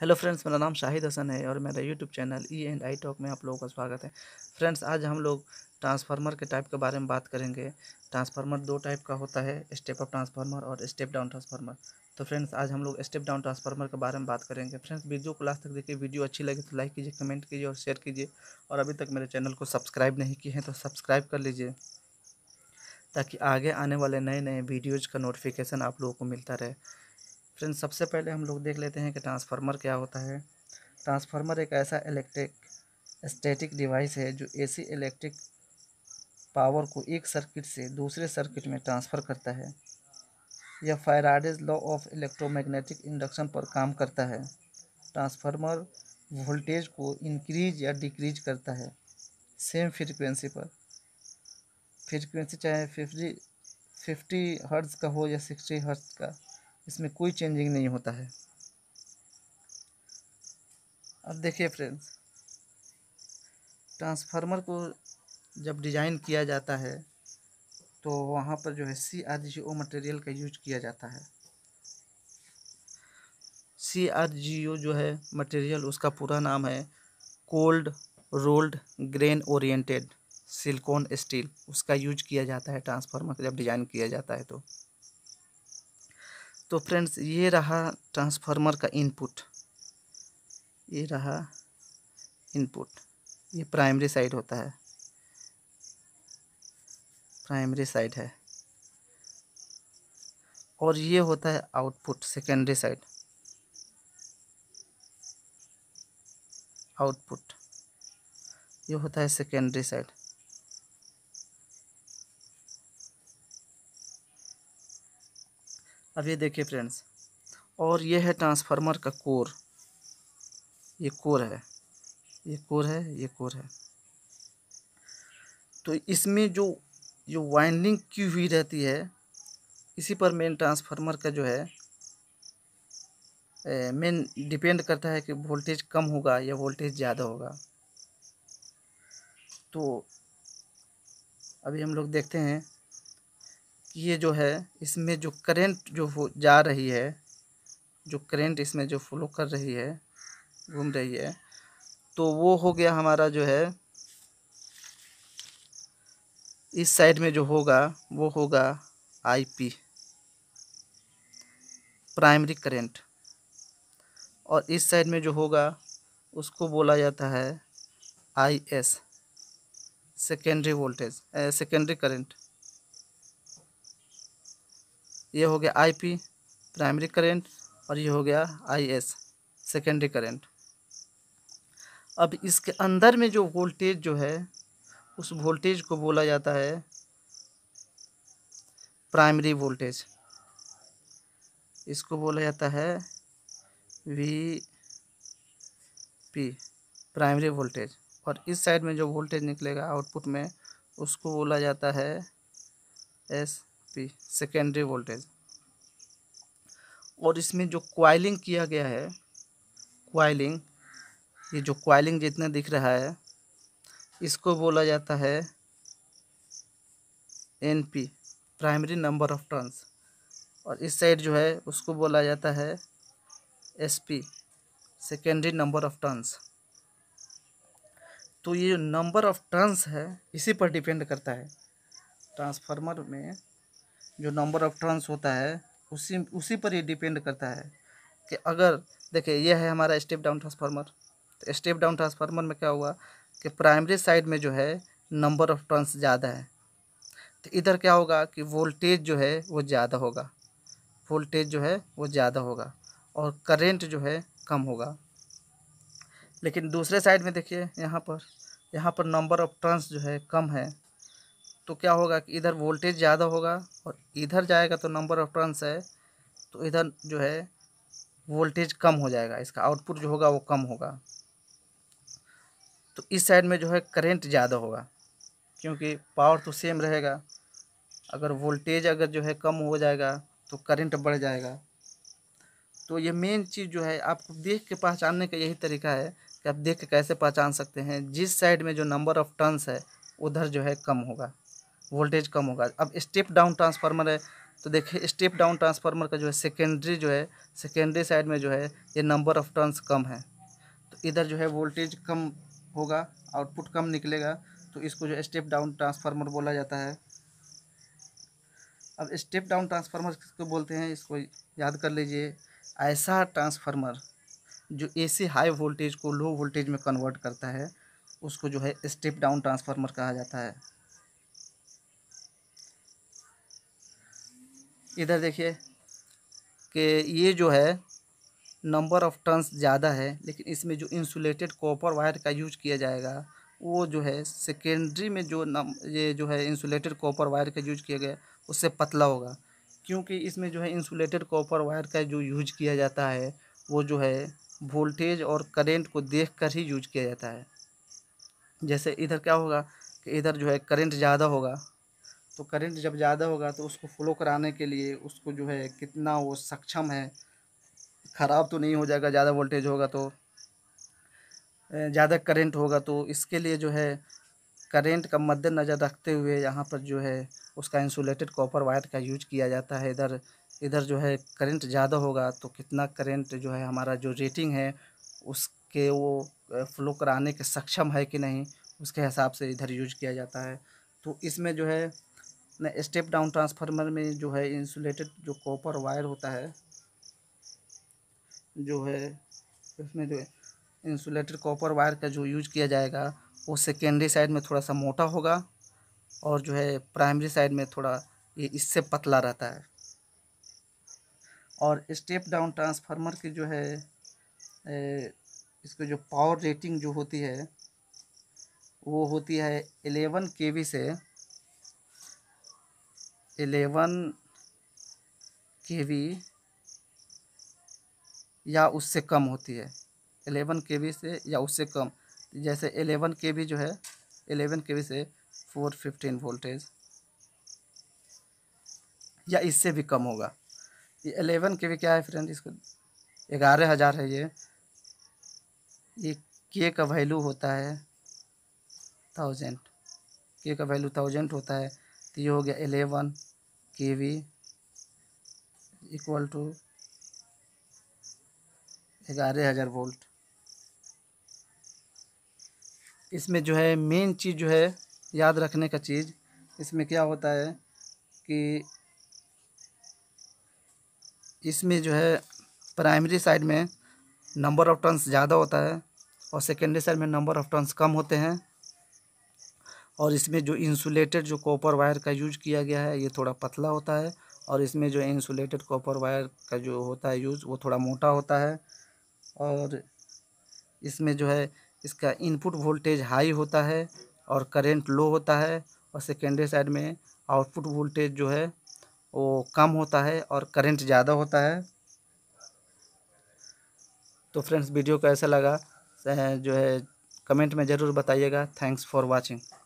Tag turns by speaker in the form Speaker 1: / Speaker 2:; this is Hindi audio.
Speaker 1: हेलो फ्रेंड्स मेरा नाम शाहिद हसन है और मेरा YouTube channel E and I talk में आप लोगों का स्वागत है फ्रेंड्स आज हम लोग ट्रांसफार्मर के टाइप के बारे में बात करेंगे ट्रांसफार्मर दो टाइप का होता है स्टेप अप ट्रांसफार्मर और स्टेप डाउन ट्रांसफार्मर तो फ्रेंड्स आज हम लोग स्टेप डाउन ट्रांसफार्मर के बारे में बात करेंगे फ्रेंड्स वीडियो को लास्ट तक देखिए वीडियो अच्छी लगे तो लाइक कीजिए कमेंट कीजिए और शेयर कीजिए और अभी तक मेरे चैनल को सब्सक्राइब नहीं किए हैं तो सब्सक्राइब कर लीजिए ताकि आगे आने वाले नए नए वीडियोज़ का नोटिफिकेशन आप लोगों को मिलता रहे फ्रेंड्स सबसे पहले हम लोग देख लेते हैं कि ट्रांसफार्मर क्या होता है ट्रांसफार्मर एक ऐसा इलेक्ट्रिक स्टैटिक डिवाइस है जो एसी इलेक्ट्रिक पावर को एक सर्किट से दूसरे सर्किट में ट्रांसफ़र करता है यह Faraday's law of electromagnetic induction पर काम करता है ट्रांसफार्मर वोल्टेज को इंक्रीज या डिक्रीज करता है सेम फ्रिक्वेंसी पर फ्रिक्वेंसी चाहे फिफ्टी फिफ्टी हर्ट्ज़ का हो या सिक्सटी हर्ट्ज़ का इसमें कोई चेंजिंग नहीं होता है अब देखिए फ्रेंड्स ट्रांसफार्मर को जब डिज़ाइन किया जाता है तो वहाँ पर जो है C R G O material का यूज किया जाता है सी आर जी ओ जो है मटेरियल उसका पूरा नाम है cold rolled grain oriented silicon steel उसका यूज किया जाता है ट्रांसफार्मर जब डिज़ाइन किया जाता है तो तो फ्रेंड्स ये रहा ट्रांसफार्मर का इनपुट ये रहा इनपुट ये प्राइमरी साइड होता है प्राइमरी साइड है और ये होता है आउटपुट सेकेंडरी साइड आउटपुट ये होता है सेकेंडरी साइड अब ये देखिए फ्रेंड्स और ये है ट्रांसफार्मर का कोर ये कोर है ये कोर है ये कोर है तो इसमें जो ये वाइंडिंग की हुई रहती है इसी पर मेन ट्रांसफार्मर का जो है मेन डिपेंड करता है कि वोल्टेज कम होगा या वोल्टेज ज़्यादा होगा तो अभी हम लोग देखते हैं ये जो है इसमें जो करेंट जो जा रही है जो करेंट इसमें जो फ्लो कर रही है घूम रही है तो वो हो गया हमारा जो है इस साइड में जो होगा वो होगा आईपी प्राइमरी करंट और इस साइड में जो होगा उसको बोला जाता है IS secondary voltage secondary current ये हो गया आईपी प्राइमरी करेंट और ये हो गया आईएस सेकेंडरी करेंट अब इसके अंदर में जो वोल्टेज जो है उस वोल्टेज को बोला जाता है प्राइमरी वोल्टेज इसको बोला जाता है वी पी प्राइमरी वोल्टेज और इस साइड में जो वोल्टेज निकलेगा आउटपुट में उसको बोला जाता है एस सकती सेकेंडरी वोल्टेज और इसमें जो क्वाइलिंग किया गया है क्वाइलिंग ये जो क्वाइलिंग जितना दिख रहा है इसको बोला जाता है NP primary number of turns और इस साइड जो है उसको बोला जाता है SP secondary number of turns तो ये नंबर ऑफ टर्न्स है इसी पर डिपेंड करता है ट्रांसफार्मर में जो नंबर ऑफ टर्न्स होता है उसी उसी पर ये डिपेंड करता है कि अगर देखिए यह है हमारा स्टेप डाउन ट्रांसफार्मर तो स्टेप डाउन ट्रांसफार्मर में क्या हुआ कि प्राइमरी साइड में जो है नंबर ऑफ टर्न्स ज़्यादा है तो इधर क्या होगा कि वोल्टेज जो है वो ज़्यादा होगा वोल्टेज जो है वो ज़्यादा होगा और करेंट जो है कम होगा लेकिन दूसरे साइड में देखिए यहाँ पर यहाँ पर नंबर ऑफ टर्न्स जो है कम है तो क्या होगा कि इधर वोल्टेज ज़्यादा होगा और इधर जाएगा तो नंबर ऑफ टर्न्स है तो इधर जो है वोल्टेज कम हो जाएगा इसका आउटपुट जो होगा वो कम होगा तो इस साइड में जो है करंट ज़्यादा होगा क्योंकि पावर तो सेम रहेगा अगर वोल्टेज अगर जो है कम हो जाएगा तो करंट बढ़ जाएगा तो ये मेन चीज़ जो है आपको देख के पहचानने का यही तरीका है कि आप देख के कैसे पहचान सकते हैं जिस साइड में जो नंबर ऑफ़ टर्न्स है उधर जो है कम होगा वोल्टेज कम होगा अब स्टेप डाउन ट्रांसफार्मर है तो देखिए स्टेप डाउन ट्रांसफार्मर का जो है सेकेंडरी जो है सेकेंडरी साइड में जो है ये नंबर ऑफ टर्न्स कम है तो इधर जो है वोल्टेज कम होगा आउटपुट कम निकलेगा तो इसको जो स्टेप डाउन ट्रांसफार्मर बोला जाता है अब स्टेप डाउन ट्रांसफार्मर किसको बोलते हैं इसको याद कर लीजिए ऐसा ट्रांसफार्मर जो एसी हाई वोल्टेज को लो वोल्टेज में कन्वर्ट करता है उसको जो है स्टेप डाउन ट्रांसफार्मर कहा जाता है इधर देखिए कि ये जो है नंबर ऑफ़ टर्न्स ज़्यादा है लेकिन इसमें जो इंसुलेटेड कॉपर वायर का यूज किया जाएगा वो जो है सेकेंडरी में जो नम ये जो है इंसुलेटेड कॉपर वायर का यूज किया गया उससे पतला होगा क्योंकि इसमें जो है इंसुलेटेड कॉपर वायर का जो यूज किया जाता है वो जो है वोल्टेज और करेंट को देख कर ही यूज किया जाता है जैसे इधर क्या होगा कि इधर जो है करेंट ज़्यादा होगा तो करंट जब ज़्यादा होगा तो उसको फ्लो कराने के लिए उसको जो है कितना वो सक्षम है ख़राब तो नहीं हो जाएगा ज़्यादा वोल्टेज होगा तो ज़्यादा करंट होगा तो इसके लिए जो है करंट का मद्देनज़र रखते हुए यहाँ पर जो है उसका इंसुलेटेड कॉपर वायर का यूज किया जाता है इधर इधर जो है करंट ज़्यादा होगा तो कितना करंट जो है हमारा जो रेटिंग है उसके वो फ्लो कराने के सक्षम है कि नहीं उसके हिसाब से इधर यूज किया जाता है तो इसमें जो है स्टेप डाउन ट्रांसफार्मर में जो है इंसुलेटेड जो कॉपर वायर होता है जो है उसमें जो है इंसुलेटेड कॉपर वायर का जो यूज किया जाएगा वो सेकेंडरी साइड में थोड़ा सा मोटा होगा और जो है प्राइमरी साइड में थोड़ा ये इससे पतला रहता है और स्टेप डाउन ट्रांसफार्मर की जो है ए, इसकी जो पावर रेटिंग जो होती है वो होती है एलेवन के से एलेवन के वी या उससे कम होती है एलेवन के वी से या उससे कम जैसे एलेवन के वी जो है एलेवन के वी से फोर फिफ्टीन वोल्टेज या इससे भी कम होगा ये एलेवन के वी क्या है फ्रेंड इसको ग्यारह हज़ार है ये ये के का वैल्यू होता है थाउजेंड के का वैल्यू थाउजेंड होता है तो ये हो गया एलेवन के वी इक्वल टू ग्यारह हज़ार वोल्ट इसमें जो है मेन चीज़ जो है याद रखने का चीज़ इसमें क्या होता है कि इसमें जो है प्राइमरी साइड में नंबर ऑफ टर्न्स ज़्यादा होता है और सेकेंडरी साइड में नंबर ऑफ टर्न्स कम होते हैं और इसमें जो इंसुलेटेड जो कॉपर वायर का यूज किया गया है ये थोड़ा पतला होता है और इसमें जो इंसुलेटेड कॉपर वायर का जो होता है यूज़ वो थोड़ा मोटा होता है और इसमें जो है इसका इनपुट वोल्टेज हाई होता है और करेंट लो होता है और सेकेंडरी साइड में आउटपुट वोल्टेज जो है वो कम होता है और करंट ज़्यादा होता है तो फ्रेंड्स वीडियो कैसा लगा जो है कमेंट में ज़रूर बताइएगा थैंक्स फॉर वाचिंग